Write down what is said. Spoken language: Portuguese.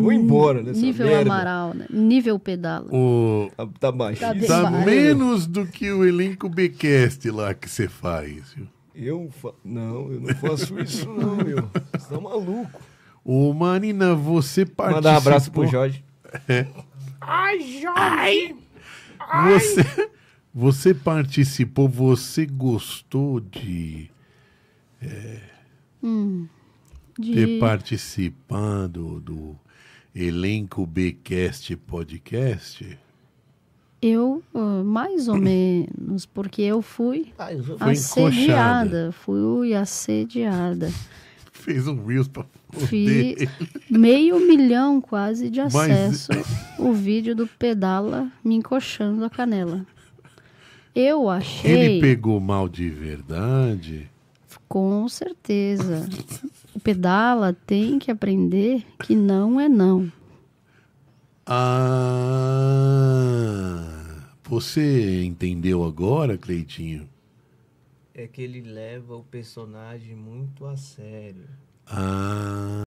vou embora nessa Nível merda. Amaral, né? Nível Pedala. O... Ah, tá, tá baixíssimo. Tá, tá menos do que o elenco B-Cast lá que você faz. Viu? Eu fa... Não, eu não faço isso não, meu. Você tá maluco. Ô, Marina, você participou... Manda um abraço pro Jorge. É. Ai, Jorge! Ai. Você, você participou, você gostou de... É, hum, de... Ter participado do elenco Bcast Podcast? Eu, ah, mais ou menos, porque eu fui ah, eu assediada. Fui assediada. Fez um Reels pra poder. Fiz meio milhão quase de acesso Mas... o vídeo do pedala me encoxando a canela. Eu achei. Ele pegou mal de verdade? Com certeza. o pedala tem que aprender que não é não. Ah, você entendeu agora, Cleitinho? É que ele leva o personagem muito a sério. Ah.